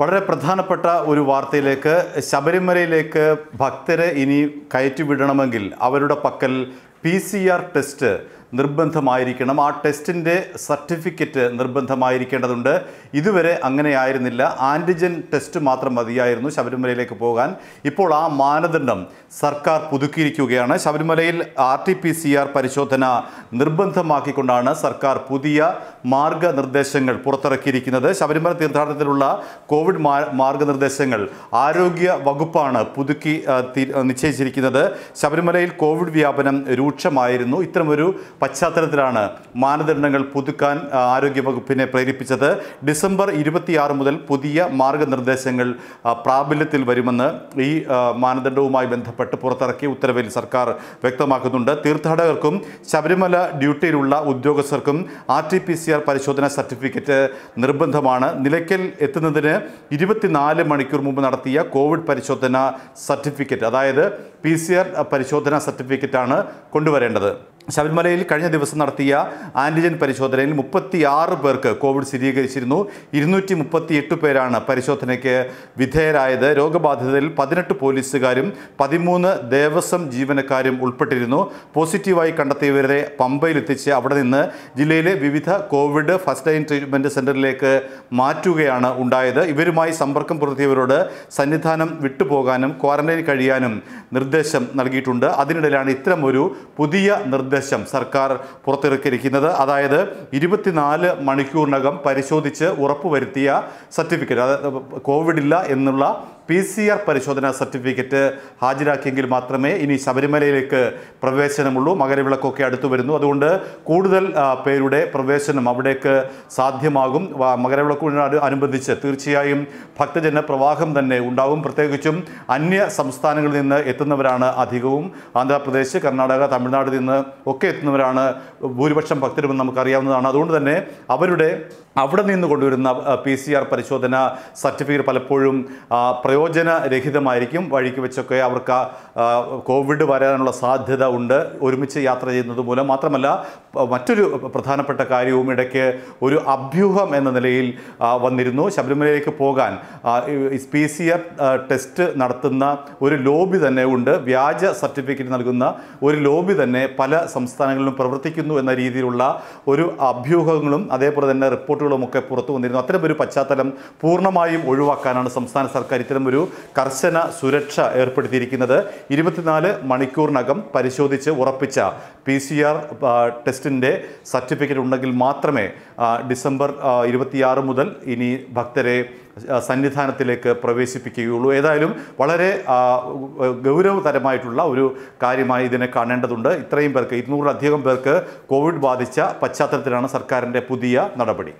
വളരെ പ്രധാനപ്പെട്ട ഒരു വാർത്തയിലേക്ക് ശബരിമലയിലേക്ക് ഭക്തരെ ഇനി കയറ്റിവിടണമെങ്കിൽ അവരുടെ പക്കൽ പി സി ആർ ടെസ്റ്റ് നിർബന്ധമായിരിക്കണം ആ ടെസ്റ്റിൻ്റെ സർട്ടിഫിക്കറ്റ് നിർബന്ധമായിരിക്കേണ്ടതുണ്ട് ഇതുവരെ അങ്ങനെ ആയിരുന്നില്ല ആൻറ്റിജൻ ടെസ്റ്റ് മാത്രം മതിയായിരുന്നു ശബരിമലയിലേക്ക് പോകാൻ ഇപ്പോൾ ആ മാനദണ്ഡം സർക്കാർ പുതുക്കിയിരിക്കുകയാണ് ശബരിമലയിൽ R T P C R പരിശോധന നിർബന്ധമാക്കിക്കൊണ്ടാണ് സർക്കാർ പുതിയ മാർഗനിർദ്ദേശങ്ങൾ പുറത്തിറക്കിയിരിക്കുന്നത് ശബരിമല തീർത്ഥാടനത്തിലുള്ള കോവിഡ് മാർഗനിർദ്ദേശങ്ങൾ ആരോഗ്യ വകുപ്പാണ് പുതുക്കി നിശ്ചയിച്ചിരിക്കുന്നത് ശബരിമലയിൽ കോവിഡ് വ്യാപനം രൂക്ഷ രൂക്ഷമായിരുന്നു ഇത്തരമൊരു പശ്ചാത്തലത്തിലാണ് മാനദണ്ഡങ്ങൾ പുതുക്കാൻ ആരോഗ്യവകുപ്പിനെ പ്രേരിപ്പിച്ചത് ഡിസംബർ ഇരുപത്തിയാറ് മുതൽ പുതിയ മാർഗനിർദ്ദേശങ്ങൾ പ്രാബല്യത്തിൽ വരുമെന്ന് ഈ മാനദണ്ഡവുമായി ബന്ധപ്പെട്ട് പുറത്തിറക്കിയ ഉത്തരവിൽ സർക്കാർ വ്യക്തമാക്കുന്നുണ്ട് തീർത്ഥാടകർക്കും ശബരിമല ഡ്യൂട്ടിയിലുള്ള ഉദ്യോഗസ്ഥർക്കും R T P C R പരിശോധന സർട്ടിഫിക്കറ്റ് നിർബന്ധമാണ് നിലയ്ക്കൽ എത്തുന്നതിന് ഇരുപത്തിനാല് മണിക്കൂർ മുമ്പ് നടത്തിയ കോവിഡ് പരിശോധന സർട്ടിഫിക്കറ്റ് അതായത് പി സി ആർ പരിശോധനാ സർട്ടിഫിക്കറ്റാണ് കൊണ്ടുവരേണ്ടത് ശബരിമലയിൽ കഴിഞ്ഞ ദിവസം നടത്തിയ ആന്റിജൻ പരിശോധനയിൽ മുപ്പത്തിയാറ് പേർക്ക് കോവിഡ് സ്ഥിരീകരിച്ചിരുന്നു ഇരുന്നൂറ്റി മുപ്പത്തിയെട്ട് പേരാണ് പരിശോധനയ്ക്ക് വിധേയരായത് രോഗബാധിതരിൽ പതിനെട്ട് പോലീസുകാരും പതിമൂന്ന് ദേവസ്വം ജീവനക്കാരും ഉൾപ്പെട്ടിരുന്നു പോസിറ്റീവായി കണ്ടെത്തിയവരെ പമ്പയിലെത്തിച്ച് അവിടെ നിന്ന് ജില്ലയിലെ വിവിധ കോവിഡ് ഫസ്റ്റ് ലൈൻ ട്രീറ്റ്മെൻറ്റ് സെൻറ്ററിലേക്ക് മാറ്റുകയാണ് ഉണ്ടായത് ഇവരുമായി സമ്പർക്കം പുലർത്തിയവരോട് സന്നിധാനം വിട്ടുപോകാനും ക്വാറന്റൈൻ കഴിയാനും നിർദ്ദേശം നൽകിയിട്ടുണ്ട് അതിനിടയിലാണ് ഇത്തരമൊരു പുതിയ നിർദ്ദേശം നിർദ്ദേശം സർക്കാർ പുറത്തിറക്കിയിരിക്കുന്നത് അതായത് ഇരുപത്തിനാല് മണിക്കൂറിനകം പരിശോധിച്ച് ഉറപ്പുവരുത്തിയ സർട്ടിഫിക്കറ്റ് കോവിഡ് ഇല്ല എന്നുള്ള പി സി ആർ പരിശോധനാ സർട്ടിഫിക്കറ്റ് ഹാജരാക്കിയെങ്കിൽ മാത്രമേ ഇനി ശബരിമലയിലേക്ക് പ്രവേശനമുള്ളൂ മകരവിളക്കൊക്കെ അടുത്തു വരുന്നു അതുകൊണ്ട് കൂടുതൽ പേരുടെ പ്രവേശനം അവിടേക്ക് സാധ്യമാകും മകരവിളക്കിനോട് അനുബന്ധിച്ച് തീർച്ചയായും ഭക്തജന പ്രവാഹം തന്നെ ഉണ്ടാകും പ്രത്യേകിച്ചും അന്യ സംസ്ഥാനങ്ങളിൽ നിന്ന് എത്തുന്നവരാണ് അധികവും ആന്ധ്രാപ്രദേശ് കർണാടക തമിഴ്നാട് നിന്ന് ഒക്കെ എത്തുന്നവരാണ് ഭൂരിപക്ഷം ഭക്തരുമെന്ന് നമുക്കറിയാവുന്നതാണ് അതുകൊണ്ട് തന്നെ അവരുടെ അവിടെ നിന്ന് കൊണ്ടുവരുന്ന പി സി ആർ പരിശോധന സർട്ടിഫിക്കറ്റ് പലപ്പോഴും പ്രയോ പ്രയോജനരഹിതമായിരിക്കും വഴിക്ക് വെച്ചൊക്കെ അവർക്ക് കോവിഡ് വരാനുള്ള സാധ്യത ഉണ്ട് ഒരുമിച്ച് യാത്ര ചെയ്യുന്നത് മൂലം മാത്രമല്ല മറ്റൊരു പ്രധാനപ്പെട്ട കാര്യവും ഇടയ്ക്ക് ഒരു അഭ്യൂഹം എന്ന നിലയിൽ വന്നിരുന്നു ശബരിമലയിലേക്ക് പോകാൻ പി സി ആർ ടെസ്റ്റ് നടത്തുന്ന ഒരു ലോബി തന്നെ ഉണ്ട് വ്യാജ സർട്ടിഫിക്കറ്റ് നൽകുന്ന ഒരു ലോബി തന്നെ പല സംസ്ഥാനങ്ങളിലും പ്രവർത്തിക്കുന്നു എന്ന രീതിയിലുള്ള ഒരു അഭ്യൂഹങ്ങളും അതേപോലെ തന്നെ റിപ്പോർട്ടുകളും ഒക്കെ പുറത്തു വന്നിരുന്നു അത്തരമൊരു പശ്ചാത്തലം പൂർണ്ണമായും ഒഴിവാക്കാനാണ് സംസ്ഥാന സർക്കാർ ഇത്തരം ഒരു കർശന സുരക്ഷ ഏർപ്പെടുത്തിയിരിക്കുന്നത് ഇരുപത്തിനാല് മണിക്കൂറിനകം പരിശോധിച്ച് ഉറപ്പിച്ച പി സി ആർ ടെസ്റ്റിൻ്റെ സർട്ടിഫിക്കറ്റ് ഉണ്ടെങ്കിൽ മാത്രമേ ഡിസംബർ ഇരുപത്തിയാറ് മുതൽ ഇനി ഭക്തരെ സന്നിധാനത്തിലേക്ക് പ്രവേശിപ്പിക്കുകയുള്ളൂ ഏതായാലും വളരെ ഗൗരവതരമായിട്ടുള്ള ഒരു കാര്യമായി ഇതിനെ കാണേണ്ടതുണ്ട് ഇത്രയും പേർക്ക് ഇരുന്നൂറിലധികം പേർക്ക് കോവിഡ് ബാധിച്ച പശ്ചാത്തലത്തിലാണ് സർക്കാരിൻ്റെ പുതിയ നടപടി